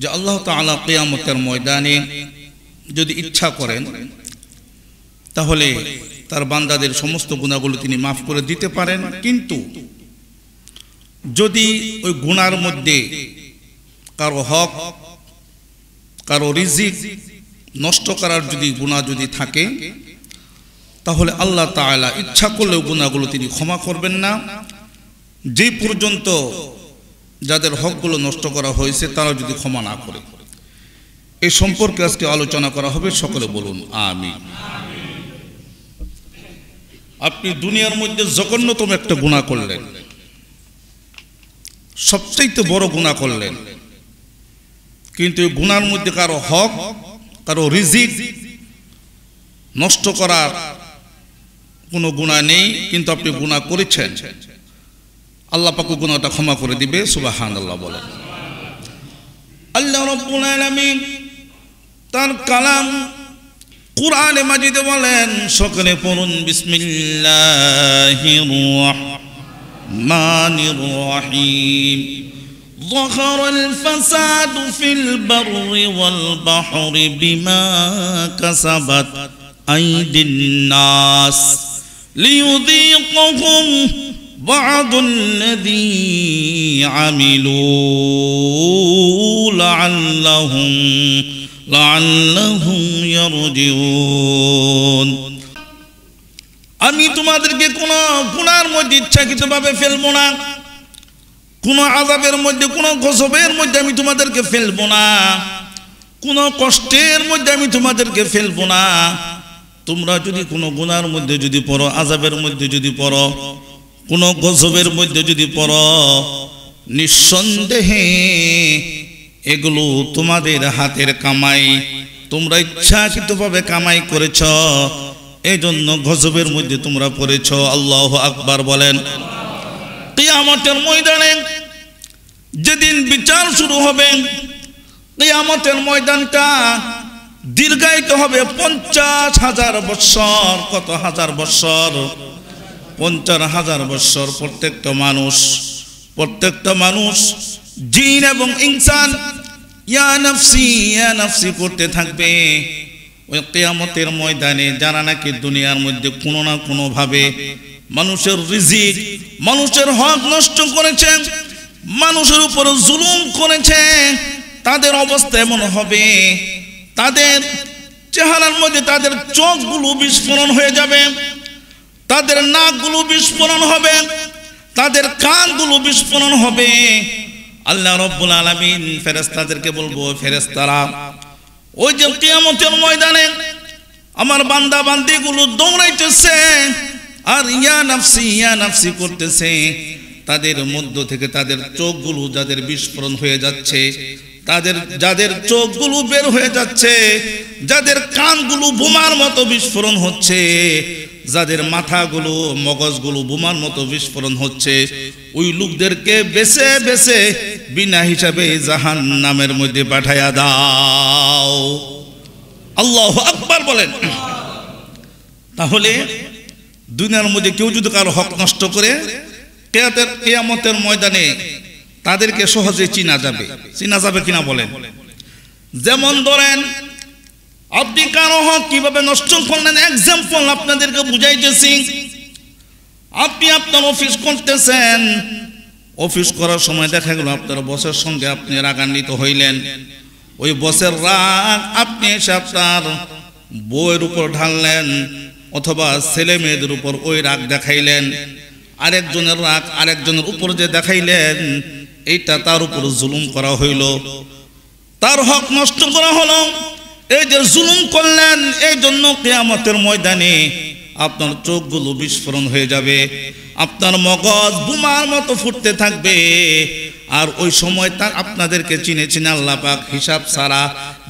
যে আল্লাহ তালা কেয়ামতের ময়দানে যদি ইচ্ছা করেন তাহলে তার বান্দাদের সমস্ত গুণাগুলো তিনি মাফ করে দিতে পারেন কিন্তু যদি ওই গুণার মধ্যে কারো হক কারো রিজিক নষ্ট করার যদি গুণা যদি থাকে তাহলে আল্লাহ তালা ইচ্ছা করলেও গুণাগুলো তিনি ক্ষমা করবেন না যে পর্যন্ত যাদের হকগুলো নষ্ট করা হয়েছে তারা যদি ক্ষমা না করে এই সম্পর্কে আজকে আলোচনা করা হবে সকলে বলুন আমি আপনি দুনিয়ার মধ্যে জঘন্যতম একটা গুণা করলেন সবচাইতে বড় গুণা করলেন কিন্তু এই গুণার মধ্যে কারো হক কারো রিজিক নষ্ট করার কোনো গুণা নেই কিন্তু আপনি গুণা করেছেন আল্লাহ পাকু গুণাটা ক্ষমা করে দিবে সুবাহান আল্লাহ বলেন আল্লাহ রব্বুল আলামিন তার কালাম কোরআনে মাজিদে বলেন সকলে পড়ুন বিসমিল্লাহির রহমানির রহিম ظهر الفساد في البر والبحر بما كسبت أيدي الناس ليذيقهم بعض الذي عملوا لعلهم لعلهم يرجعون আমি তোমাদেরকে কোনো গুণার মধ্যে ইচ্ছাকৃতভাবে ফেলবো না কোনো আজাবের মধ্যে কোনো গসবের মধ্যে আমি তোমাদেরকে ফেলবো না কোনো কষ্টের মধ্যে আমি তোমাদেরকে ফেলবো না তোমরা যদি কোনো গুণার মধ্যে যদি পড়ো আজাবের মধ্যে যদি পড়ো কোনো গজবের মধ্যে যদি পড় নিঃসন্দেহে এগুলো তোমাদের হাতের কামাই তোমরা ইচ্ছাকৃতভাবে কামাই করেছ এই জন্য গজবের মধ্যে তোমরা পড়েছ আল্লাহ আকবার বলেন কেয়ামতের ময়দানে যেদিন বিচার শুরু হবে কেয়ামতের ময়দানটা দীর্ঘায়িত হবে পঞ্চাশ হাজার বৎসর কত হাজার বৎসর পঞ্চাশ হাজার বৎসর প্রত্যেকটা মানুষ প্রত্যেকটা মানুষ জিন এবং ইনসান ইয়া নফসি করতে থাকবে ওই কেয়ামতের ময়দানে যারা নাকি দুনিয়ার মধ্যে কোনো না কোনোভাবে মানুষের রিজিক মানুষের হক নষ্ট করেছে মানুষের উপর জুলুম করেছে তাদের অবস্থা এমন হবে তাদের চেহারার মধ্যে তাদের চোখগুলো বিস্ফোরণ হয়ে যাবে তাদের নাকগুলো বিস্ফোরণ হবে তাদের কানগুলো বিস্ফোরণ হবে আল্লাহ রব্বুল আলামিন ফেরেশতাদেরকে বলবো ফেরেশতারা ওই যে কিয়ামতের ময়দানে আমার বান্দা বান্দিগুলো দৌড়াইতেছে আর ইয়া নাফসি ইয়া নাফসি করতেছে তাদের মধ্য থেকে তাদের চোখগুলো যাদের বিস্ফোরণ হয়ে যাচ্ছে তাদের যাদের চোখগুলো বের হয়ে যাচ্ছে যাদের কানগুলো বোমার মতো বিস্ফোরণ হচ্ছে যাদের মাথাগুলো মগজগুলো বোমার মতো বিস্ফোরণ হচ্ছে ওই লোকদেরকে বেছে বেছে বিনা হিসাবে জাহান নামের মধ্যে পাঠাইয়া দাও আল্লাহ আকবার বলেন তাহলে দুনিয়ার মধ্যে কেউ যদি কারো হক নষ্ট করে কেয়াতের কেয়ামতের ময়দানে তাদেরকে সহজে চিনা যাবে চিনা যাবে কিনা বলেন যেমন ধরেন আপনি কারো হক কিভাবে নষ্ট করলেন এক্সাম্পল আপনাদেরকে বুঝাইতেছি আপনি আপনার অফিস করতেছেন অফিস করার সময় দেখা গেল আপনার বসের সঙ্গে আপনি রাগান্বিত হইলেন ওই বসের রাগ আপনি এসে আপনার বইয়ের উপর ঢাললেন অথবা ছেলে মেয়েদের উপর ওই রাগ দেখাইলেন আরেকজনের রাগ আরেকজনের উপর যে দেখাইলেন এইটা তার উপর জুলুম করা হইল তার হক নষ্ট করা হলো এই যে জুলুম করলেন এই জন্য কেয়ামতের ময়দানে আপনার চোখগুলো বিস্ফোরণ হয়ে যাবে আপনার মগজ বুমার মতো ফুটতে থাকবে আর ওই সময় তার আপনাদেরকে চিনেছেন আল্লাহ হিসাব সারা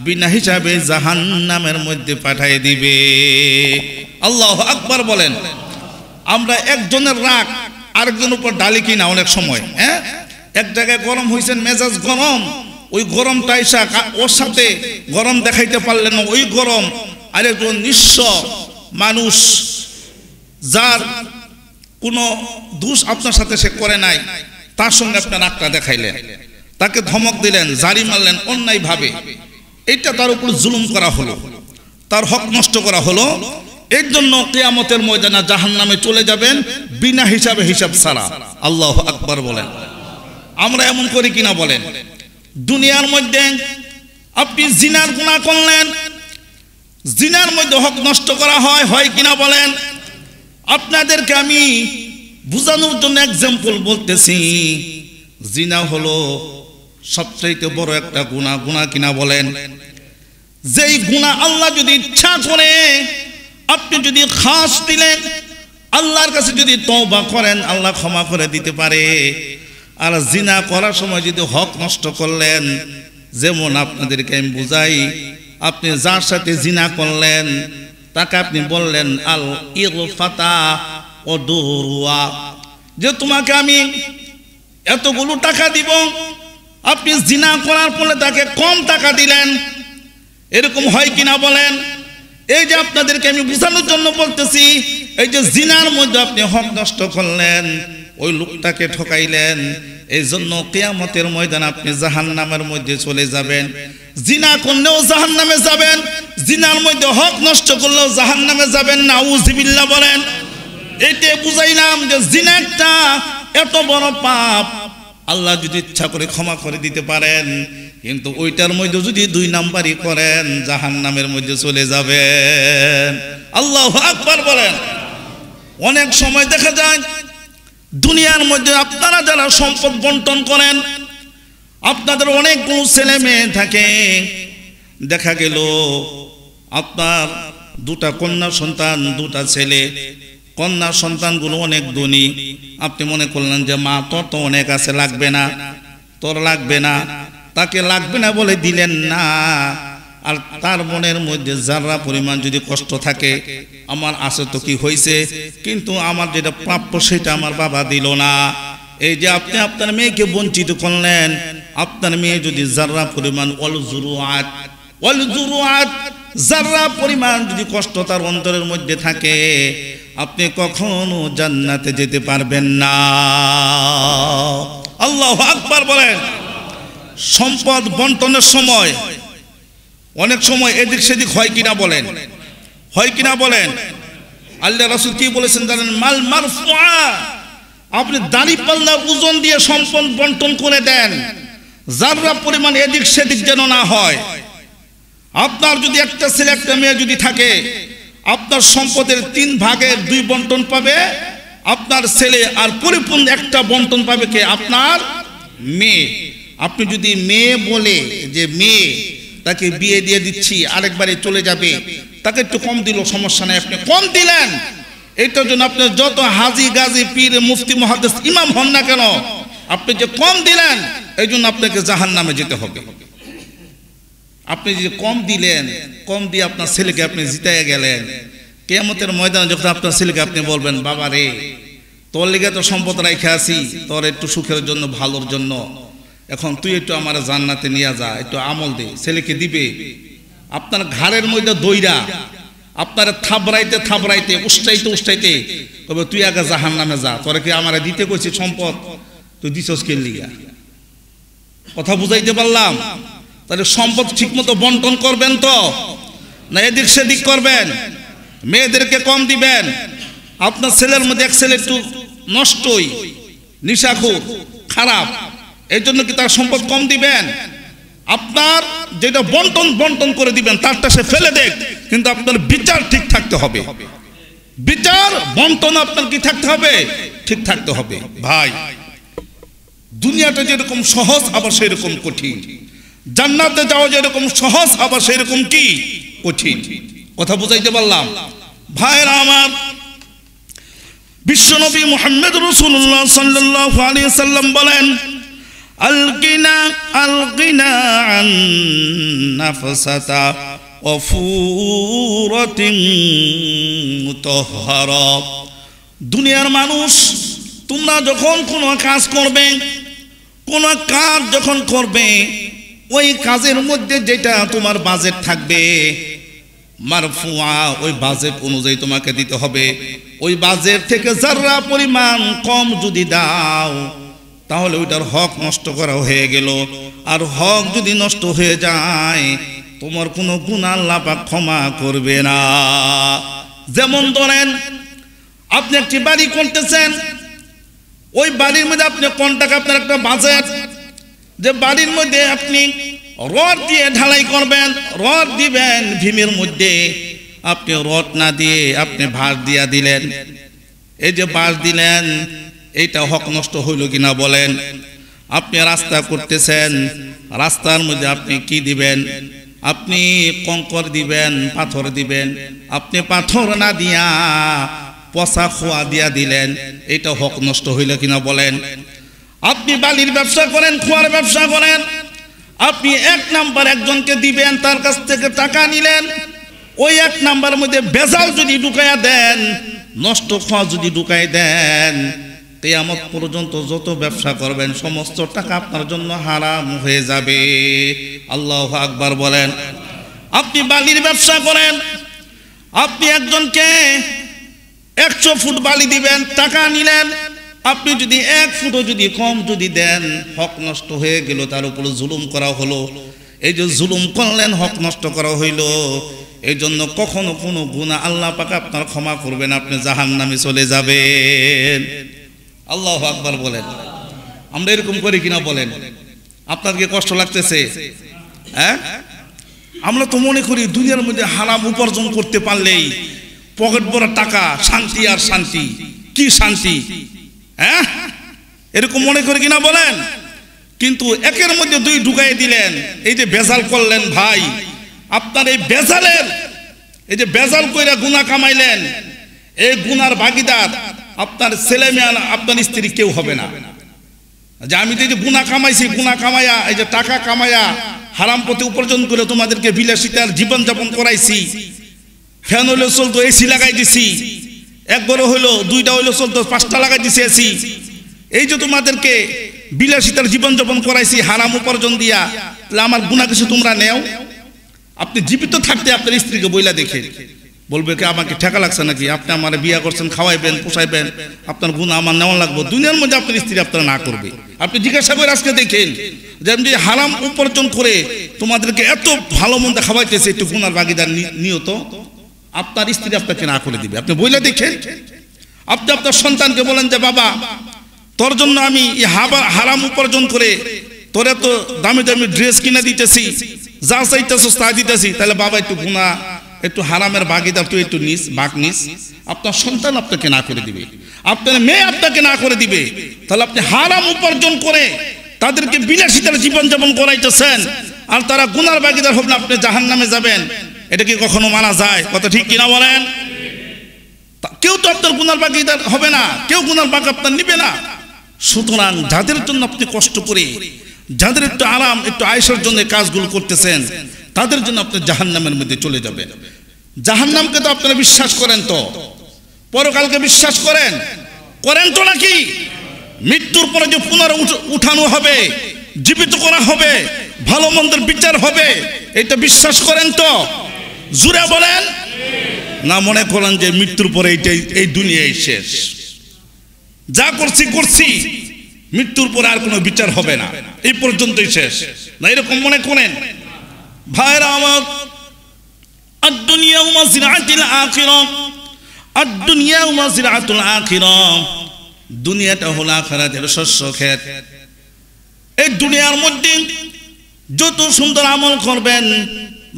বিনা হিসাবে জাহান নামের মধ্যে পাঠিয়ে দিবে আল্লাহ আকবার বলেন আমরা একজনের রাগ আরেকজন উপর ডালি কিনা অনেক সময় হ্যাঁ এক জায়গায় গরম হয়েছেন মেজাজ গরম ওই গরমটা এসা ওর সাথে গরম দেখাইতে পারলেন না ওই গরম আরেকজন নিঃস্ব মানুষ যার কোনো দোষ আপনার সাথে সে করে নাই তার সঙ্গে আপনার আটটা দেখাইলেন তাকে ধমক দিলেন জারি মারলেন অন্যায়ভাবে এটা তার উপর জুলুম করা হলো তার হক নষ্ট করা হলো এর জন্য কেয়ামতের ময়দানা জাহান নামে চলে যাবেন বিনা হিসাবে হিসাব ছাড়া আল্লাহ আকবার বলেন আমরা এমন করি কিনা বলেন দুনিয়ার মধ্যে আপনি জিনার গুণা করলেন জিনার মধ্যে হক নষ্ট করা হয় হয় কিনা বলেন আপনাদেরকে আমি বুঝানোর জন্য এক্সাম্পল বলতেছি জিনা হলো সবচাইতে বড় একটা গুণা গুণা কিনা বলেন যেই গুণা আল্লাহ যদি ইচ্ছা করে আপনি যদি খাস দিলেন আল্লাহর কাছে যদি তওবা করেন আল্লাহ ক্ষমা করে দিতে পারে আর জিনা করার সময় যদি হক নষ্ট করলেন যেমন আপনাদেরকে আমি বুঝাই আপনি যার সাথে জিনা করলেন তাকে আপনি বললেন আল ইল ফাতা ও দৌড়ুয়া যে তোমাকে আমি এতগুলো টাকা দিব আপনি জিনা করার ফলে তাকে কম টাকা দিলেন এরকম হয় কিনা বলেন এই যে আপনাদেরকে আমি বুঝানোর জন্য বলতেছি এই যে জিনার মধ্যে আপনি হক নষ্ট করলেন ওই লোকটাকে ঠকাইলেন এই জন্য কেয়ামতের ময়দান আপনি জাহান নামের মধ্যে চলে যাবেন জিনা করলেও জাহান নামে যাবেন জিনার মধ্যে হক নষ্ট করলেও জাহান নামে যাবেন না উজিবিল্লা বলেন এতে বুঝাইলাম যে জিনা একটা এত বড় পাপ আল্লাহ যদি ইচ্ছা করে ক্ষমা করে দিতে পারেন কিন্তু ওইটার মধ্যে যদি দুই নাম্বারই করেন জাহান নামের মধ্যে চলে যাবেন আল্লাহ আকবার বলেন অনেক সময় দেখা যায় দুনিয়ার মধ্যে আপনারা যারা সম্পদ বন্টন করেন আপনাদের অনেকগুলো ছেলে মেয়ে থাকে দেখা গেল আপনার দুটা কন্যা সন্তান দুটা ছেলে কন্যা সন্তানগুলো অনেক ধনী আপনি মনে করলেন যে মা তোর তো অনেক আছে লাগবে না তোর লাগবে না তাকে লাগবে না বলে দিলেন না আর তার মনের মধ্যে যারা পরিমাণ যদি কষ্ট থাকে আমার আসে তো কি হয়েছে কিন্তু আমার যেটা প্রাপ্য সেটা আমার বাবা দিল না এই যে আপনি আপনার মেয়েকে বঞ্চিত করলেন আপনার মেয়ে যদি যারা পরিমাণ অলজুরু অলজুরুয়াত যারা পরিমাণ যদি কষ্ট তার অন্তরের মধ্যে থাকে আপনি কখনো জান্নাতে যেতে পারবেন না আল্লাহ আকবার বলেন সম্পদ বন্টনের সময় অনেক সময় এদিক সেদিক হয় কিনা বলেন হয় কিনা বলেন আল্লাহ রাসুল কি বলেছেন জানেন মাল মারফুয়া আপনি দাড়ি পাল্লা ওজন দিয়ে সম্পদ বন্টন করে দেন যাররা পরিমাণ এদিক সেদিক যেন না হয় আপনার যদি একটা ছেলে একটা মেয়ে যদি থাকে আপনার সম্পদের তিন ভাগের দুই বন্টন পাবে আপনার ছেলে আর পরিপূর্ণ একটা বন্টন পাবে কে আপনার মেয়ে আপনি যদি মেয়ে বলে যে মেয়ে তাকে বিয়ে দিয়ে দিচ্ছি আরেকবারে চলে যাবে তাকে একটু কম দিল সমস্যা নেই আপনি কম দিলেন এইটার জন্য আপনার যত হাজি গাজি পীর মুফতি মহাদেশ ইমাম হন না কেন আপনি যে কম দিলেন এই জন্য আপনাকে জাহান নামে যেতে হবে আপনি যে কম দিলেন কম দিয়ে আপনার ছেলেকে আপনি জিতাই গেলেন কেমতের ময়দানে যখন আপনার ছেলেকে আপনি বলবেন বাবা রে তোর লিগে তো সম্পদ রাইখে আসি তোর একটু সুখের জন্য ভালোর জন্য এখন তুই একটু আমার জান্নাতে নিয়ে যা একটু আমল দে ছেলেকে দিবে আপনার ঘাড়ের মধ্যে দইরা আপনার থাবড়াইতে থাবড়াইতে উষ্টাইতে উষ্টাইতে তবে তুই আগে জাহান নামে যা তোরা কি আমার দিতে কইছি সম্পদ তুই দিছস লিগা কথা বুঝাইতে পারলাম তাহলে সম্পদ ঠিকমতো বন্টন করবেন তো না এদিক সেদিক করবেন মেয়েদেরকে কম দিবেন আপনার ছেলের মধ্যে এক ছেলে একটু নষ্টই নিশাখুর খারাপ এই জন্য কি তার সম্পদ কম দিবেন আপনার যেটা বন্টন বন্টন করে দিবেন তারটা সে ফেলে দেখ কিন্তু আপনার বিচার ঠিক থাকতে হবে বিচার বন্টন আপনার কি থাকতে হবে ঠিক থাকতে হবে ভাই দুনিয়াটা যেরকম সহজ আবার সেরকম কঠিন জান্নাতে যাওয়া যেরকম সহজ আবার সেরকম কি কঠিন কথা বুঝাইতে পারলাম ভাইরা আমার বিশ্বনবী মোহাম্মদ রসুল্লাহ সাল্লাহ আলিয়া সাল্লাম বলেন القنا عن নাফসাতা অফুরতিন মুতাহহারা দুনিয়ার মানুষ তোমরা যখন কোনো কাজ করবে কোনো কাজ যখন করবে ওই কাজের মধ্যে যেটা তোমার বাজেট থাকবে মারফুয়া ওই বাজেট অনুযায়ী তোমাকে দিতে হবে ওই বাজেট থেকে যারা পরিমাণ কম যদি দাও তাহলে ওইটার হক নষ্ট করা হয়ে গেল আর হক যদি নষ্ট হয়ে যায় তোমার কোনো গুণ আল্লাহ পাক ক্ষমা করবে না যেমন ধরেন আপনি একটি বাড়ি করতেছেন ওই বাড়ির মধ্যে আপনি কোন আপনার একটা বাজেট যে বাড়ির মধ্যে আপনি রড দিয়ে ঢালাই করবেন রড দিবেন ভীমের মধ্যে আপনি রড না দিয়ে আপনি ভাঁজ দিয়া দিলেন এই যে ভাঁজ দিলেন এইটা হক নষ্ট হইল কিনা বলেন আপনি রাস্তা করতেছেন রাস্তার মধ্যে আপনি কি দিবেন আপনি কঙ্কর দিবেন পাথর দিবেন আপনি পাথর না দিয়া পচা খোয়া দিয়া দিলেন এটা হক নষ্ট হইল কিনা বলেন আপনি বালির ব্যবসা করেন খোয়ার ব্যবসা করেন আপনি এক নাম্বার একজনকে দিবেন তার কাছ থেকে টাকা নিলেন ওই এক নাম্বার মধ্যে বেজাল যদি ঢুকাইয়া দেন নষ্ট খোয়া যদি ঢুকাই দেন কেয়ামত পর্যন্ত যত ব্যবসা করবেন সমস্ত টাকা আপনার জন্য হারাম হয়ে যাবে আল্লাহ আকবার বলেন আপনি বালির ব্যবসা করেন আপনি একজনকে একশো ফুট বালি দিবেন টাকা নিলেন আপনি যদি এক ফুটও যদি কম যদি দেন হক নষ্ট হয়ে গেল তার উপরে জুলুম করা হলো এই যে জুলুম করলেন হক নষ্ট করা হইল এই জন্য কখনো কোনো গুণা আল্লাহ পাকে আপনার ক্ষমা করবেন আপনি জাহান নামে চলে যাবেন আল্লাহ আকবর বলেন আমরা এরকম করি কিনা বলেন আপনার কি কষ্ট লাগতেছে হ্যাঁ আমরা তো মনে করি দুনিয়ার মধ্যে হারাম উপার্জন করতে পারলেই পকেট ভরা টাকা শান্তি আর শান্তি কি শান্তি হ্যাঁ এরকম মনে করি কিনা বলেন কিন্তু একের মধ্যে দুই ঢুকাই দিলেন এই যে বেজাল করলেন ভাই আপনার এই বেজালের এই যে বেজাল কইরা গুণা কামাইলেন এই গুনার ভাগিদার আপনার ছেলে মেয়ে আপনার স্ত্রী কেউ হবে না যে আমি তো যে গুণা কামাইছি গুণা কামাইয়া এই যে টাকা কামাইয়া হারাম পথে উপার্জন করে তোমাদেরকে বিলাসিতার জীবনযাপন করাইছি ফ্যান হইলে চলতো এসি লাগাই দিছি এক হইলো দুইটা হইলো চলতো পাঁচটা লাগাই দিছি এসি এই যে তোমাদেরকে বিলাসিতার জীবনযাপন করাইছি হারাম উপার্জন দিয়া তাহলে আমার গুণা কিছু তোমরা নেও আপনি জীবিত থাকতে আপনার স্ত্রীকে বইলা দেখে বলবে কি আমাকে ঠেকা লাগছে নাকি আপনি আমার বিয়া করছেন খাওয়াইবেন পোষাইবেন আপনার গুণ আমার নেওয়া লাগবে দুনিয়ার মধ্যে আপনার স্ত্রী আপনারা না করবে আপনি জিজ্ঞাসা করে আজকে দেখেন যেমনি হারাম উপার্জন করে তোমাদেরকে এত ভালো মন্দ খাওয়াইতেছে একটু গুণার বাগিদার নিয়ত আপনার স্ত্রী আপনাকে না করে দিবে আপনি বইলে দেখেন আপনি আপনার সন্তানকে বলেন যে বাবা তোর জন্য আমি হারাম উপার্জন করে তোর এত দামি দামি ড্রেস কিনে দিতেছি যা চাইতেছ তা দিতেছি তাহলে বাবা একটু গুণা একটু হারামের বাগিদার তুই একটু নিস বাঘ নিস আপনার সন্তান আপনাকে না করে দিবে আপনার মেয়ে আপনাকে না করে দিবে তাহলে আপনি হারাম উপার্জন করে তাদেরকে বিলাসিতার জীবনযাপন করাইতেছেন আর তারা গুনার বাগিদার হবেন আপনি জাহান নামে যাবেন এটা কি কখনো মানা যায় কথা ঠিক কিনা বলেন কেউ তো আপনার গুনার বাগিদার হবে না কেউ গুনার বাগ আপনার নিবে না সুতরাং যাদের জন্য আপনি কষ্ট করে যাদের একটু আরাম একটু আয়সার জন্য কাজগুলো করতেছেন তাদের জন্য আপনি জাহান নামের মধ্যে চলে যাবেন জাহান নামকে তো আপনারা বিশ্বাস করেন তো পরকালকে বিশ্বাস করেন করেন তো নাকি মৃত্যুর পরে যে পুনর উঠানো হবে জীবিত করা হবে ভালো মন্দের বিচার হবে এটা বিশ্বাস করেন তো জুড়ে বলেন না মনে করেন যে মৃত্যুর পরে এইটাই এই দুনিয়াই শেষ যা করছি করছি মৃত্যুর পরে আর কোনো বিচার হবে না এই পর্যন্তই শেষ না এরকম মনে করেন ভাইরা আমার আর উমা সিরাতিল আখিরম আর দুনিয়া উমা সিরাতুল আখিরম দুনিয়াটা হলো আখেরাতের শস্য ক্ষেত এই দুনিয়ার মধ্যে যত সুন্দর আমল করবেন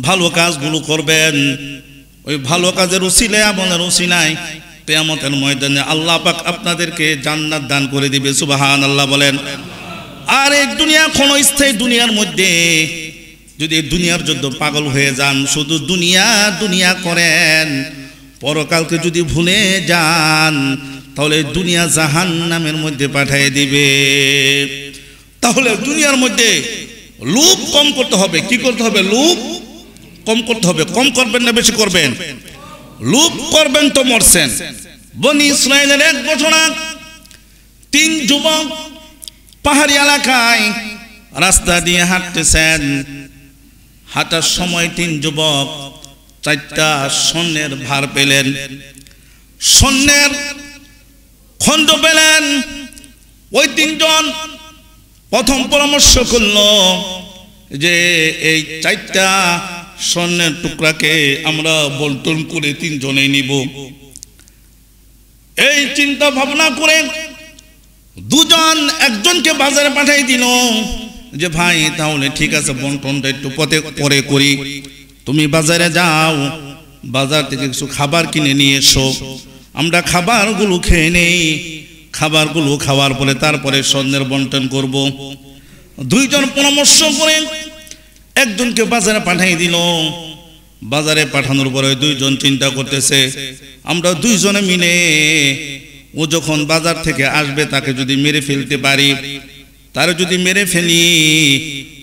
ভালো কাজগুলো করবেন ওই ভালো কাজের উসিলে আমলের উসিলায় পেয়ামতের ময়দানে আল্লাহ পাক আপনাদেরকে জান্নাত দান করে দিবে সুবাহান আল্লাহ বলেন আর এই দুনিয়া স্থায়ী দুনিয়ার মধ্যে যদি দুনিয়ার জন্য পাগল হয়ে যান শুধু দুনিয়া দুনিয়া করেন পরকালকে যদি ভুলে যান তাহলে দুনিয়া জাহান নামের মধ্যে পাঠিয়ে দিবে তাহলে দুনিয়ার মধ্যে লোভ কম করতে হবে কি করতে হবে লোভ কম করতে হবে কম করবেন না বেশি করবেন লোভ করবেন তো মরছেন বনি ইসরায়েলের এক ঘটনা তিন যুবক পাহাড়ি এলাকায় রাস্তা দিয়ে হাঁটতেছেন হাঁটার সময় তিন যুবক চারটা স্বর্ণের ভার পেলেন স্বর্ণের খণ্ড পেলেন ওই তিনজন প্রথম পরামর্শ করল যে এই চারটা স্বর্ণের টুকরাকে আমরা বল্টন করে তিনজনে নিব এই চিন্তা ভাবনা করে দুজন একজনকে বাজারে পাঠাই দিল যে ভাই তাহলে ঠিক আছে বন্টনটা একটু পথে পরে করি তুমি বাজারে যাও বাজার থেকে কিছু খাবার কিনে নিয়ে এসো আমরা খাবারগুলো খেয়ে নেই খাবারগুলো খাওয়ার পরে তারপরে স্বর্ণের বন্টন করব। দুইজন পরামর্শ করে একজনকে বাজারে পাঠাই দিল বাজারে পাঠানোর পরে দুইজন চিন্তা করতেছে আমরা দুইজনে মিলে ও যখন বাজার থেকে আসবে তাকে যদি মেরে ফেলতে পারি তার যদি মেরে ফেলি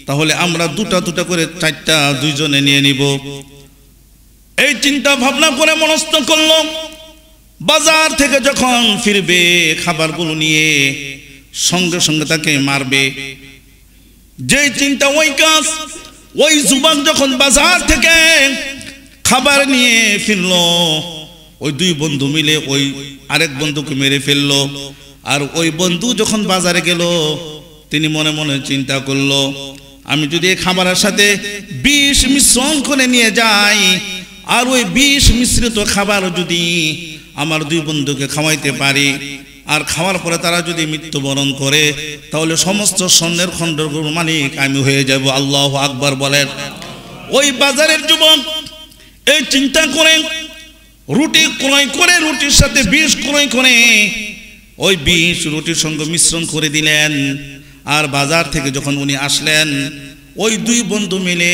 তাহলে আমরা দুটা দুটা করে চারটা দুইজনে নিয়ে নিব এই চিন্তা ভাবনা করে মনস্থ করল বাজার থেকে যখন ফিরবে খাবারগুলো নিয়ে সঙ্গে সঙ্গে তাকে মারবে যে চিন্তা ওই কাজ ওই যুবক যখন বাজার থেকে খাবার নিয়ে ফিরল ওই দুই বন্ধু মিলে ওই আরেক বন্ধুকে মেরে ফেললো আর ওই বন্ধু যখন বাজারে গেল তিনি মনে মনে চিন্তা করলো আমি যদি এই খাবারের সাথে বিষ মিশ্রণ করে নিয়ে যাই আর ওই বিষ মিশ্রিত খাবার যদি আমার দুই বন্ধুকে খাওয়াইতে পারি আর খাওয়ার পরে তারা যদি মৃত্যুবরণ করে তাহলে সমস্ত স্বর্ণের খণ্ডগুর মালিক আমি হয়ে যাব আল্লাহ আকবর বলেন ওই বাজারের যুবক এই চিন্তা করে রুটি ক্রয় করে রুটির সাথে বিষ ক্রয় করে ওই বিষ রুটির সঙ্গে মিশ্রণ করে দিলেন আর বাজার থেকে যখন উনি আসলেন ওই দুই বন্ধু মিলে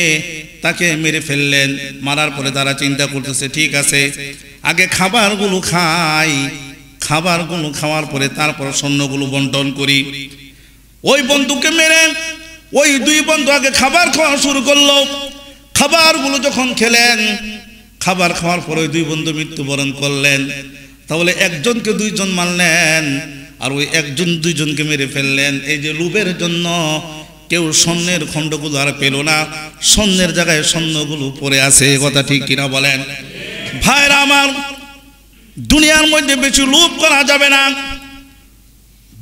তাকে মেরে ফেললেন মারার পরে তারা চিন্তা করতেছে ঠিক আছে আগে খাবারগুলো খাই খাবারগুলো খাওয়ার পরে তারপর স্বর্ণগুলো বন্টন করি ওই বন্ধুকে মেরে ওই দুই বন্ধু আগে খাবার খাওয়া শুরু করলো খাবারগুলো যখন খেলেন খাবার খাওয়ার পরে দুই বন্ধু মৃত্যুবরণ করলেন তাহলে একজনকে দুইজন মানলেন আর ওই একজন দুইজনকে মেরে ফেললেন এই যে লুবের জন্য কেউ স্বর্ণের খণ্ডগুলো আর পেল না স্বর্ণের জায়গায় স্বর্ণগুলো পড়ে আছে কথা ঠিক কিনা বলেন ভাইরা আমার দুনিয়ার মধ্যে বেশি লোভ করা যাবে না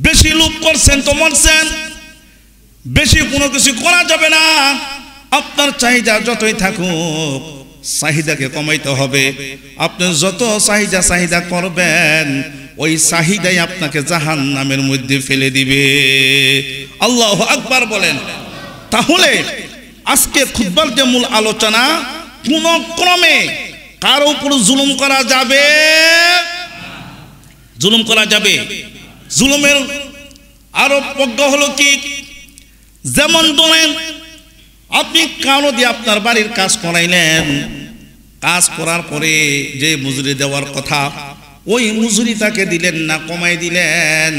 বেশি লোভ করছেন তো মরছেন বেশি কোনো কিছু করা যাবে না আপনার চাহিদা যতই থাকুক চাহিদাকে কমাইতে হবে আপনি যত চাহিদা চাহিদা করবেন ওই চাহিদাই আপনাকে জাহান নামের মধ্যে ফেলে দিবে আল্লাহ আকবার বলেন তাহলে আজকে খুদ্বার যে মূল আলোচনা কোন ক্রমে কার উপর জুলুম করা যাবে জুলুম করা যাবে জুলুমের আরো প্রজ্ঞ হলো কি যেমন ধরেন আপনি কারো দিয়ে আপনার বাড়ির কাজ করাইলেন কাজ করার পরে যে মজুরি দেওয়ার কথা ওই মজুরি তাকে দিলেন না কমাই দিলেন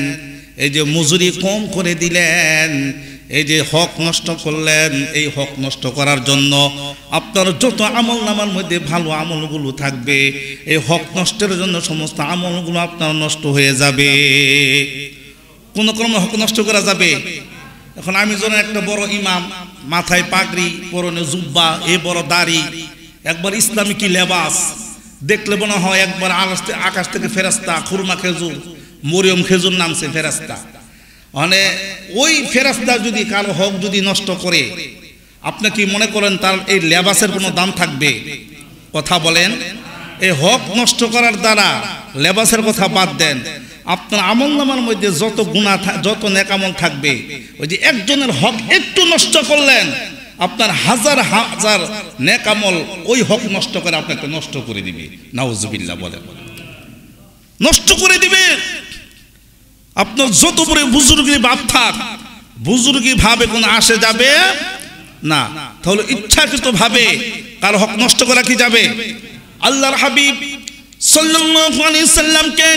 এই যে মজুরি কম করে দিলেন এই যে হক নষ্ট করলেন এই হক নষ্ট করার জন্য আপনার যত আমল নামার মধ্যে ভালো আমলগুলো থাকবে এই হক নষ্টের জন্য সমস্ত আমলগুলো আপনার নষ্ট হয়ে যাবে কোন ক্রমে হক নষ্ট করা যাবে এখন আমি ধরেন একটা বড় ইমাম মাথায় পাগড়ি পরনে জুব্বা এ বড় দাড়ি একবার ইসলামিক লেবাস দেখলে মনে হয় একবার আকাশ থেকে ফেরাস্তা খুরমা খেজুর মরিয়ম খেজুর নামছে ফেরাস্তা মানে ওই ফেরাস্তা যদি কারো হক যদি নষ্ট করে আপনি কি মনে করেন তার এই লেবাসের কোনো দাম থাকবে কথা বলেন এই হক নষ্ট করার দ্বারা লেবাসের কথা বাদ দেন আপনার আমল নামার মধ্যে যত গুণা যত নেকামল থাকবে ওই যে একজনের হক একটু নষ্ট করলেন আপনার হাজার হাজার নেকামল ওই হক নষ্ট করে আপনাকে নষ্ট করে দিবে নাওজবিল্লা বলে নষ্ট করে দিবে আপনার যত উপরে বুজুর্গি ভাব থাক বুজুর্গি ভাবে কোন আসে যাবে না তাহলে ইচ্ছাকৃত ভাবে কারো হক নষ্ট করা কি যাবে আল্লাহর হাবিব সাল্লামকে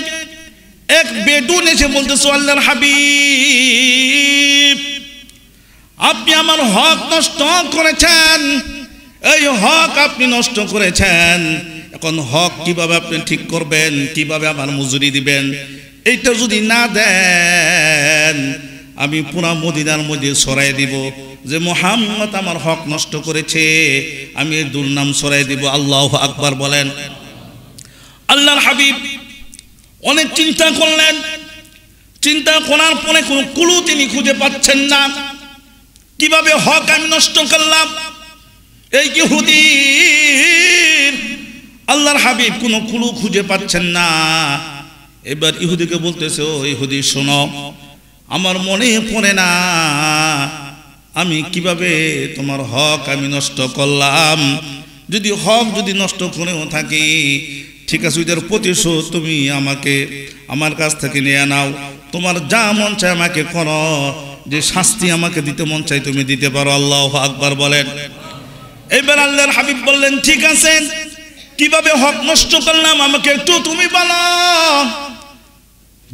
এক বেদুন এসে বলতেছো আল্লাহর হাবিব আপনি আমার হক নষ্ট করেছেন এই হক আপনি নষ্ট করেছেন এখন হক কিভাবে আপনি ঠিক করবেন কিভাবে আমার মজুরি দিবেন এইটা যদি না দেন আমি পুরা মদিনার মধ্যে সরাই দিব যে মোহাম্মদ আমার হক নষ্ট করেছে আমি এই দুর্নাম সরাই দিব আল্লাহ আকবার বলেন আল্লাহর হাবিব অনেক চিন্তা করলেন চিন্তা করার পরে কোনো কুলু তিনি খুঁজে পাচ্ছেন না কিভাবে হক আমি নষ্ট করলাম এই হুদি আল্লাহর হাবিব কোনো কুলু খুঁজে পাচ্ছেন না এবার ইহুদিকে বলতেছে ও ইহুদি শোনো আমার মনে পড়ে না আমি কিভাবে তোমার হক আমি নষ্ট করলাম যদি হক যদি নষ্ট করেও থাকি ঠিক আছে ওইটার প্রতিশোধ তুমি আমাকে আমার কাছ থেকে নিয়ে নাও তোমার যা মন চায় আমাকে করো যে শাস্তি আমাকে দিতে মন চাই তুমি দিতে পারো আল্লাহ আকবার বলেন এবার আল্লাহর হাবিব বললেন ঠিক আছে কিভাবে হক নষ্ট করলাম আমাকে একটু তুমি বলো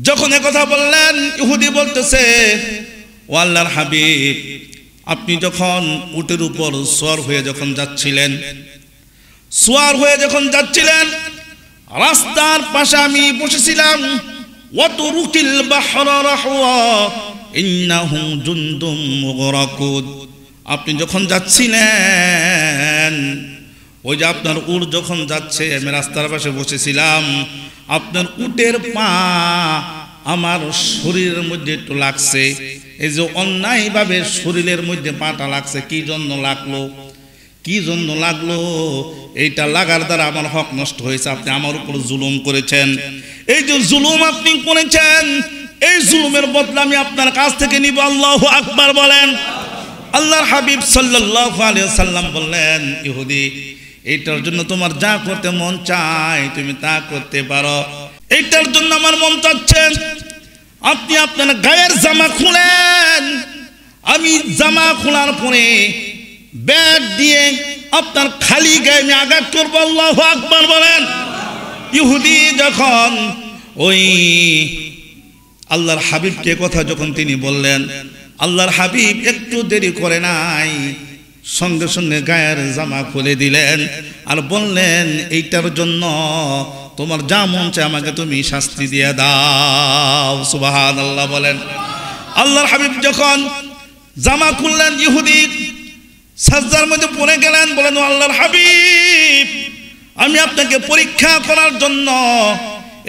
যখন কথা বললেন ইহুদি বলতেছে ও আল্লাহর হাবিব আপনি যখন উটের উপর সোয়ার হয়ে যখন যাচ্ছিলেন সোয়ার হয়ে যখন যাচ্ছিলেন রাস্তার পাশে আমি বসেছিলাম অত রুকিল বা আপনি যখন যাচ্ছিলেন ওই যে আপনার উট যখন যাচ্ছে আমি রাস্তার পাশে বসেছিলাম আপনার উটের পা আমার শরীরের মধ্যে একটু লাগছে এই যে অন্যায়ভাবে শরীরের মধ্যে পাটা লাগছে কি জন্য লাগলো কি জন্য লাগলো এইটা লাগার দ্বারা আমার হক নষ্ট হয়েছে আপনি আমার উপর জুলুম করেছেন এই যে জুলুম আপনি করেছেন এই জুলুমের বদলা আমি আপনার কাছ থেকে নিব আল্লাহ আকবার বলেন আল্লাহর হাবিব সাল্লাহ সাল্লাম বললেন ইহুদি এইটার জন্য তোমার যা করতে মন চায় তুমি তা করতে পারো এইটার জন্য আমার মন চাচ্ছে আপনি আপনার গায়ের জামা খুলেন আমি জামা খোলার পরে ব্যাট দিয়ে আপনার খালি গায়ে আমি আঘাত করবো আল্লাহ আকবার বলেন ইহুদি যখন ওই আল্লাহর হাবিবকে কথা যখন তিনি বললেন আল্লাহর হাবিব একটু দেরি করে নাই সঙ্গে সঙ্গে গায়ের জামা খুলে দিলেন আর বললেন এইটার জন্য তোমার যা মন আমাকে তুমি শাস্তি দিয়ে দাও সুবাহান আল্লাহ বলেন আল্লাহর হাবিব যখন জামা খুললেন ইহুদি সাজ্জার মধ্যে পড়ে গেলেন বলেন আল্লাহর হাবিব আমি আপনাকে পরীক্ষা করার জন্য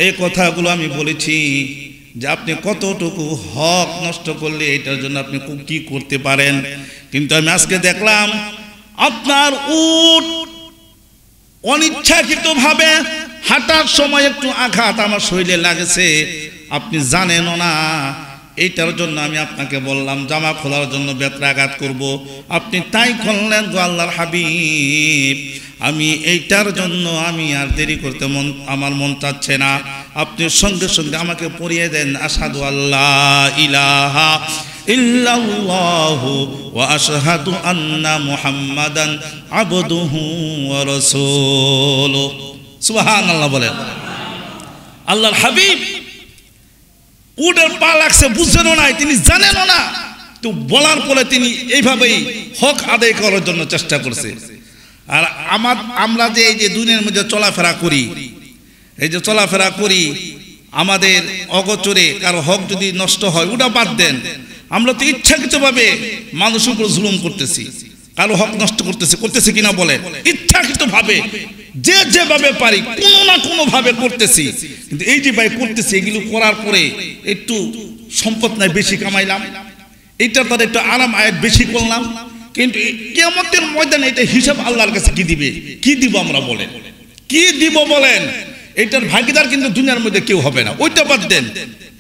এই কথাগুলো আমি বলেছি যে আপনি কতটুকু হক নষ্ট করলে এটার জন্য আপনি কি করতে পারেন কিন্তু আমি আজকে দেখলাম আপনার উট অনিচ্ছাকৃতভাবে হাঁটার সময় একটু আঘাত আমার শরীরে লাগেছে আপনি জানেনও না এইটার জন্য আমি আপনাকে বললাম জামা খোলার জন্য আঘাত করব। আপনি তাই করলেন গো আল্লাহর হাবিব আমি এইটার জন্য আমি আর দেরি করতে মন আমার মন চাচ্ছে না আপনি সঙ্গে সঙ্গে আমাকে পড়িয়ে দেন আসাদু আল্লাহ ইলাহা ইল্লাল্লাহু ওয়া আশহাদু আন্না মুহাম্মাদান আবদুহু ওয়া রাসূলুহু আল্লাহ বলেন আল্লাহর হাবিব উটের পা লাগছে বুঝেনও নাই তিনি জানেনও না তো বলার পরে তিনি এইভাবেই হক আদায় করার জন্য চেষ্টা করছে আর আমার আমরা যে এই যে দুনিয়ার মধ্যে চলাফেরা করি এই যে চলাফেরা করি আমাদের অগচরে কারো হক যদি নষ্ট হয় ওটা বাদ দেন আমরা তো ইচ্ছাকৃতভাবে মানুষের উপর জুলুম করতেছি কারো হক নষ্ট করতেছে করতেছে কিনা বলে ইচ্ছাকৃতভাবে যে যেভাবে পারি কোনো না কোনোভাবে করতেছি কিন্তু এই যে ভাই করতেছি এগুলো করার পরে একটু সম্পদ নাই বেশি কামাইলাম এটা তার একটু আরাম আয় বেশি করলাম কিন্তু কেমতের ময়দানে এটা হিসাব আল্লাহর কাছে কি দিবে কি দিব আমরা বলেন কি দিব বলেন এটার ভাগিদার কিন্তু দুনিয়ার মধ্যে কেউ হবে না ওইটা বাদ দেন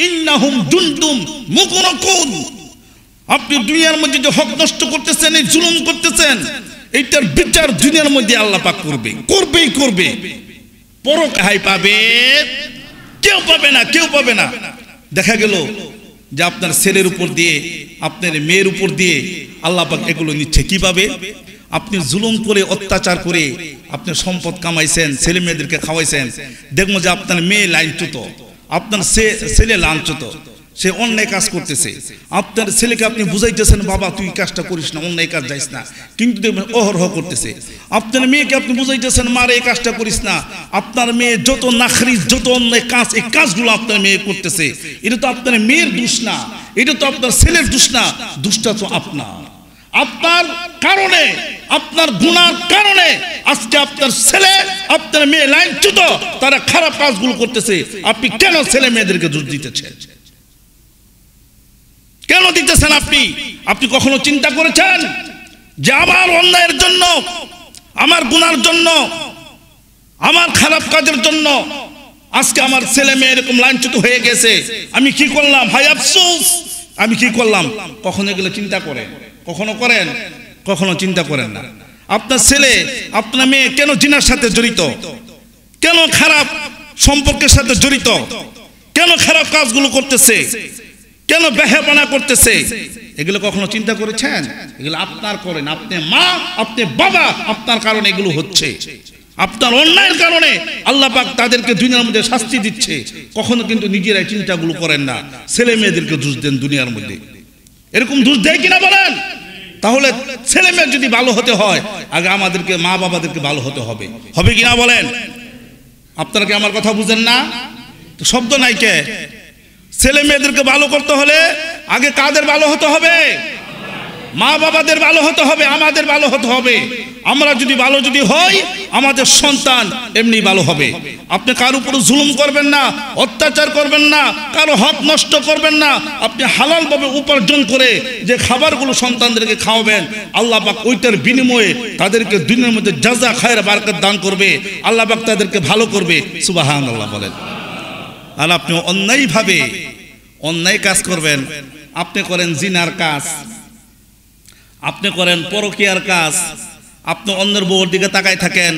ইন্নাহুম আপনি দুনিয়ার মধ্যে যে হক নষ্ট করতেছেন এই জুলুম করতেছেন এইটার বিচার দুনিয়ার মধ্যে আল্লাহ পাক করবে করবেই করবে পরকাহাই পাবে কেউ পাবে না কেউ পাবে না দেখা গেল যে আপনার ছেলের উপর দিয়ে আপনার মেয়ের উপর দিয়ে আল্লাহ পাক এগুলো নিচ্ছে কি পাবে আপনি জুলুম করে অত্যাচার করে আপনি সম্পদ কামাইছেন ছেলে মেয়েদেরকে খাওয়াইছেন দেখবো যে আপনার মেয়ে লাইনচ্যুত আপনার ছেলে লাঞ্চত সে অন্যায় কাজ করতেছে আপনার ছেলেকে আপনি বুঝাইতেছেন বাবা তুই কাজটা করিস না অন্যায় কাজ যাইস না কিন্তু দেখবেন অহরহ করতেছে আপনার মেয়েকে আপনি বুঝাইতেছেন মার এই কাজটা করিস না আপনার মেয়ে যত নাখরি যত অন্যায় কাজ এই কাজগুলো আপনার মেয়ে করতেছে এটা তো আপনার মেয়ের দোষ না এটা তো আপনার ছেলের দোষ না দোষটা তো আপনার আপনার কারণে আপনার গুণার কারণে আজকে আপনার ছেলে আপনার মেয়ে লাইনচ্যুত তারা খারাপ কাজগুলো করতেছে আপনি কেন ছেলে মেয়েদেরকে দোষ দিতেছেন কেন দিতেছেন আপনি আপনি কখনো চিন্তা করেছেন যে আমার অন্যায়ের জন্য আমার গুনার জন্য আমার খারাপ কাজের জন্য আজকে আমার ছেলে মেয়ে এরকম লাঞ্ছিত হয়ে গেছে আমি কি করলাম ভাই আফসুস আমি কি করলাম কখনো এগুলো চিন্তা করেন কখনো করেন কখনো চিন্তা করেন না আপনার ছেলে আপনার মেয়ে কেন জিনার সাথে জড়িত কেন খারাপ সম্পর্কের সাথে জড়িত কেন খারাপ কাজগুলো করতেছে কেন বেহেপানা করতেছে এগুলো কখনো চিন্তা করেছেন এগুলো আপনার করেন আপনি মা আপনি বাবা আপনার কারণে এগুলো হচ্ছে আপনার অন্যায়ের কারণে আল্লাহ পাক তাদেরকে দুনিয়ার মধ্যে শাস্তি দিচ্ছে কখনো কিন্তু নিজেরাই চিন্তাগুলো করেন না ছেলে মেয়েদেরকে দোষ দেন দুনিয়ার মধ্যে এরকম দোষ দেয় কিনা বলেন তাহলে ছেলে মেয়ে যদি ভালো হতে হয় আগে আমাদেরকে মা বাবাদেরকে ভালো হতে হবে হবে কিনা বলেন আপনারা কি আমার কথা বুঝেন না শব্দ নাই কে ছেলে মেয়েদেরকে ভালো করতে হলে আগে কাদের ভালো হতে হবে মা বাবাদের ভালো হতে হবে আমাদের ভালো হতে হবে আমরা যদি ভালো যদি হই আমাদের সন্তান এমনি ভালো হবে আপনি কার উপর জুলুম করবেন না অত্যাচার করবেন না কারো হক নষ্ট করবেন না আপনি হালালভাবে উপার্জন করে যে খাবারগুলো সন্তানদেরকে খাওয়াবেন আল্লাহ পাক ওইটার বিনিময়ে তাদেরকে দিনের মধ্যে যা খায়ের বারকার দান করবে আল্লাহ পাক তাদেরকে ভালো করবে সুবাহান আল্লাহ বলেন আর আপনি অন্যায়ভাবে অন্যায় কাজ করবেন আপনি করেন জিনার কাজ আপনি করেন পরকিয়ার কাজ আপনি অন্যের বউর দিকে তাকাই থাকেন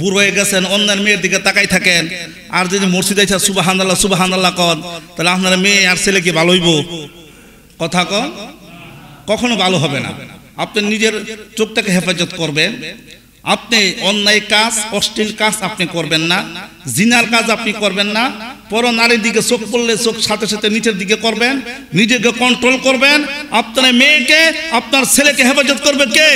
বুড়ো হয়ে গেছেন অন্যের মেয়ের দিকে তাকাই থাকেন আর যদি মসজিদ আছে সুবাহান আল্লাহ সুবাহান তাহলে আপনার মেয়ে আর ছেলে কি ভালো হইব কথা কখনো ভালো হবে না আপনি নিজের চোখটাকে হেফাজত করবেন আপনি অন্যায় কাজ অশ্লীল কাজ আপনি করবেন না জিনার কাজ আপনি করবেন না পর নারীর দিকে চোখ পড়লে চোখ সাথে সাথে নিচের দিকে করবেন নিজেকে কন্ট্রোল করবেন আপনার মেয়েকে আপনার ছেলেকে হেফাজত করবে কে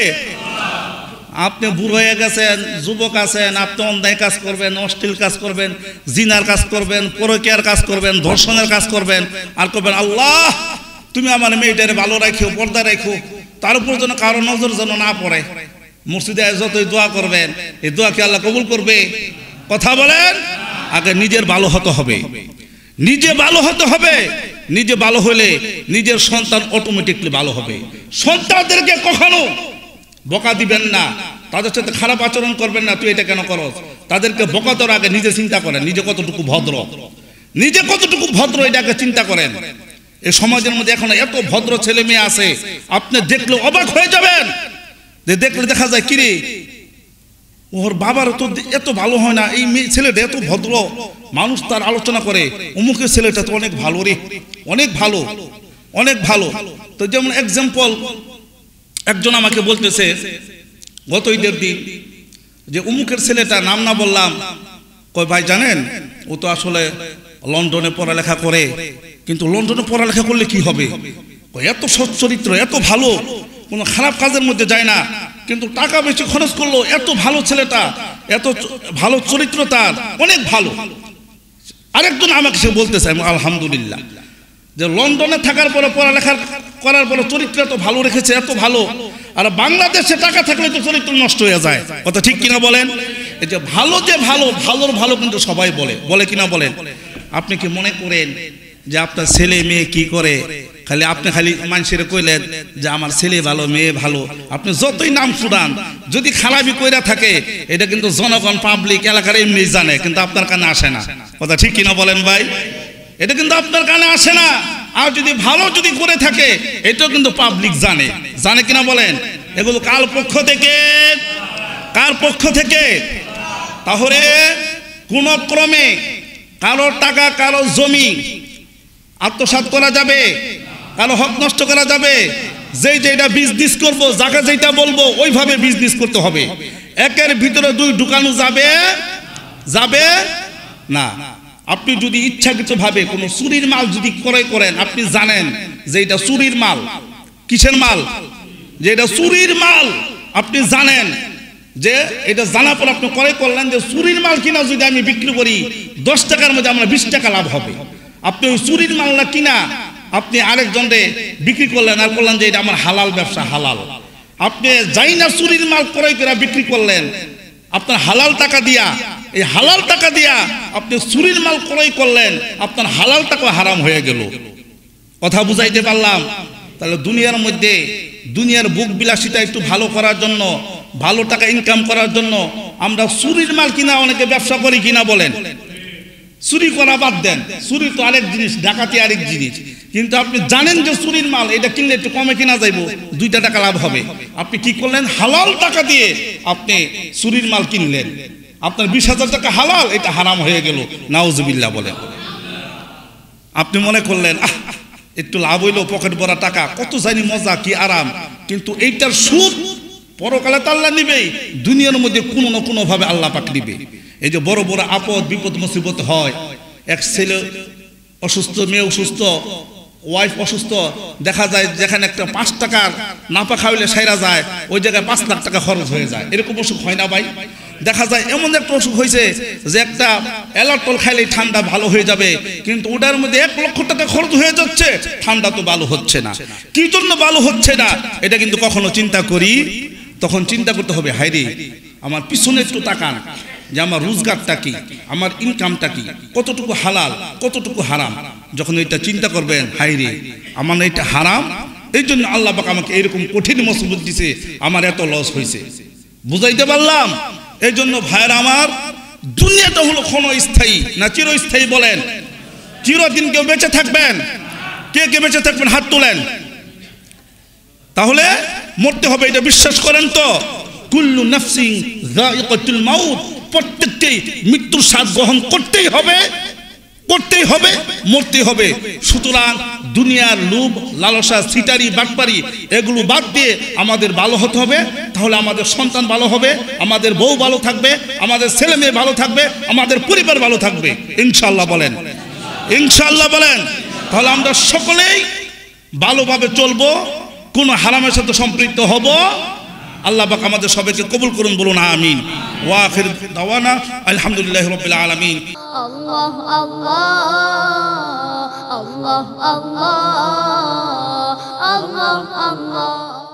আপনি বুড়ো হয়ে গেছেন যুবক আছেন আপনি অন্যায় কাজ করবেন অশ্লীল কাজ করবেন জিনার কাজ করবেন পরকিয়ার কাজ করবেন ধর্ষণের কাজ করবেন আর করবেন আল্লাহ তুমি আমার মেয়েটারে ভালো রাখো পর্দা রাখো তার উপর যেন কারো নজর যেন না পড়ে মসজিদে যতই দোয়া করবেন এই দোয়া কি আল্লাহ কবুল করবে কথা বলেন আগে নিজের ভালো হতে হবে নিজে ভালো হতে হবে নিজে ভালো হলে নিজের সন্তান অটোমেটিকলি ভালো হবে সন্তানদেরকে কখনো বকা দিবেন না তাদের সাথে খারাপ আচরণ করবেন না তুই এটা কেন করস তাদেরকে বকা তোর আগে নিজে চিন্তা করেন নিজে কতটুকু ভদ্র নিজে কতটুকু ভদ্র এটাকে চিন্তা করেন এই সমাজের মধ্যে এখন এত ভদ্র ছেলে মেয়ে আছে আপনি দেখলে অবাক হয়ে যাবেন যে দেখলে দেখা যায় কিরে ওর বাবার তো এত ভালো হয় না এই মেয়ে ছেলেটা এত ভদ্র মানুষ তার আলোচনা করে অমুকের ছেলেটা তো অনেক ভালো রে অনেক ভালো অনেক ভালো তো যেমন এক্সাম্পল একজন আমাকে বলতেছে গত ঈদের দিন যে অমুকের ছেলেটা নাম না বললাম কয় ভাই জানেন ও তো আসলে লন্ডনে পড়ালেখা করে কিন্তু লন্ডনে পড়ালেখা করলে কি হবে এত সচ্চরিত্র এত ভালো কোনো খারাপ কাজের মধ্যে যায় না কিন্তু টাকা বেশি খরচ করলো এত ভালো ছেলেটা এত ভালো চরিত্র তার অনেক ভালো আরেকজন আমাকে সে বলতে আমি আলহামদুলিল্লাহ যে লন্ডনে থাকার পরে পড়ালেখা করার পরে চরিত্র এত ভালো রেখেছে এত ভালো আর বাংলাদেশে টাকা থাকলে তো চরিত্র নষ্ট হয়ে যায় কথা ঠিক কিনা বলেন এই যে ভালো যে ভালো ভালোর ভালো কিন্তু সবাই বলে বলে কিনা বলেন আপনি কি মনে করেন যে আপনার ছেলে মেয়ে কি করে খালি আপনি খালি মানুষের কইলেন যে আমার ছেলে ভালো মেয়ে ভালো আপনি যতই নাম শুনান যদি খারাপই কইরা থাকে এটা কিন্তু জনগণ পাবলিক এলাকার এমনি জানে কিন্তু আপনার কানে আসে না কথা ঠিক কিনা বলেন ভাই এটা কিন্তু আপনার কানে আসে না আর যদি ভালো যদি করে থাকে এটাও কিন্তু পাবলিক জানে জানে কিনা বলেন এগুলো কার পক্ষ থেকে কার পক্ষ থেকে তাহলে কোন ক্রমে কারোর টাকা কারোর জমি আত্মসাত করা যাবে তাহলে হক নষ্ট করা যাবে যেই যেটা বিজনেস করব যাকে যেটা বলবো ওইভাবে বিজনেস করতে হবে একের ভিতরে দুই ঢুকানো যাবে যাবে না আপনি যদি ভাবে কোন চুরির মাল যদি ক্রয় করেন আপনি জানেন যে এটা চুরির মাল কিসের মাল যে এটা চুরির মাল আপনি জানেন যে এটা জানার পর আপনি ক্রয় করলেন যে চুরির মাল কিনা যদি আমি বিক্রি করি দশ টাকার মধ্যে আমরা বিশ টাকা লাভ হবে আপনি ওই চুরির মাল না কিনা আপনি আরেকজনকে বিক্রি করলেন আর বললেন যে এটা আমার হালাল ব্যবসা হালাল আপনি যাই না চুরির মাল ক্রয় করে বিক্রি করলেন আপনার হালাল টাকা দিয়া এই হালাল টাকা দিয়া আপনি চুরির মাল ক্রয় করলেন আপনার হালাল টাকা হারাম হয়ে গেল কথা বুঝাইতে পারলাম তাহলে দুনিয়ার মধ্যে দুনিয়ার বুক বিলাসিতা একটু ভালো করার জন্য ভালো টাকা ইনকাম করার জন্য আমরা চুরির মাল কিনা অনেকে ব্যবসা করি কিনা বলেন চুরি করা বাদ দেন চুরি তো আরেক জিনিস ডাকাতি আরেক জিনিস কিন্তু আপনি জানেন যে চুরির মাল এটা কিনলে একটু কমে কিনা যাইব দুইটা টাকা লাভ হবে আপনি কি করলেন হালাল টাকা দিয়ে আপনি চুরির মাল কিনলেন আপনার বিশ হাজার টাকা হালাল এটা হারাম হয়ে গেল নাওজবিল্লা বলেন আপনি মনে করলেন আহ একটু লাভ হইলো পকেট ভরা টাকা কত জানি মজা কি আরাম কিন্তু এইটার সুদ পরকালে তো আল্লাহ নিবেই দুনিয়ার মধ্যে কোনো না ভাবে আল্লাহ পাক নিবে এই যে বড় বড় আপদ বিপদ মুসিবত হয় এক ছেলে অসুস্থ মেয়ে অসুস্থ ওয়াইফ অসুস্থ দেখা যায় যেখানে একটা পাঁচ টাকার নাপা খাওয়াইলে সাইরা যায় ওই জায়গায় পাঁচ লাখ টাকা খরচ হয়ে যায় এরকম অসুখ হয় না ভাই দেখা যায় এমন একটা অসুখ হয়েছে যে একটা অ্যালার্টল খাইলে ঠান্ডা ভালো হয়ে যাবে কিন্তু ওটার মধ্যে এক লক্ষ টাকা খরচ হয়ে যাচ্ছে ঠান্ডা তো ভালো হচ্ছে না কি জন্য ভালো হচ্ছে না এটা কিন্তু কখনো চিন্তা করি তখন চিন্তা করতে হবে হাইরি আমার পিছনে একটু তাকান যে আমার রোজগারটা কি আমার ইনকামটা কি কতটুকু হালাল কতটুকু হারাম যখন এটা চিন্তা করবেন হাইরে আমার এটা হারাম এই জন্য আল্লাহ পাক আমাকে এরকম কঠিন মসবুত দিছে আমার এত লস হয়েছে বুঝাইতে পারলাম এই জন্য ভাইয়ের আমার দুনিয়াটা হলো ক্ষণস্থায়ী না চিরস্থায়ী বলেন চিরদিন কেউ বেঁচে থাকবেন কে কে বেঁচে থাকবেন হাত তোলেন তাহলে মরতে হবে এটা বিশ্বাস করেন তো কুল্লু নাফসিং মাউত প্রত্যেককেই মৃত্যুর স্বাদ গ্রহণ করতেই হবে করতেই হবে মরতে হবে সুতরাং দুনিয়ার লোভ লালসা সিটারি বাটপারি এগুলো বাদ দিয়ে আমাদের ভালো হতে হবে তাহলে আমাদের সন্তান ভালো হবে আমাদের বউ ভালো থাকবে আমাদের ছেলে মেয়ে ভালো থাকবে আমাদের পরিবার ভালো থাকবে ইনশাল্লাহ বলেন ইনশাল্লাহ বলেন তাহলে আমরা সকলেই ভালোভাবে চলবো কোনো হারামের সাথে সম্পৃক্ত হব আল্লাহ পাক আমাদের সবাইকে কবুল করুন বলুন আমিন ওয়া আখির দাওয়ানা আলহামদুলিল্লাহি রাব্বিল আলামিন আল্লাহ আল্লাহ আল্লাহ আল্লাহ আল্লাহ আল্লাহ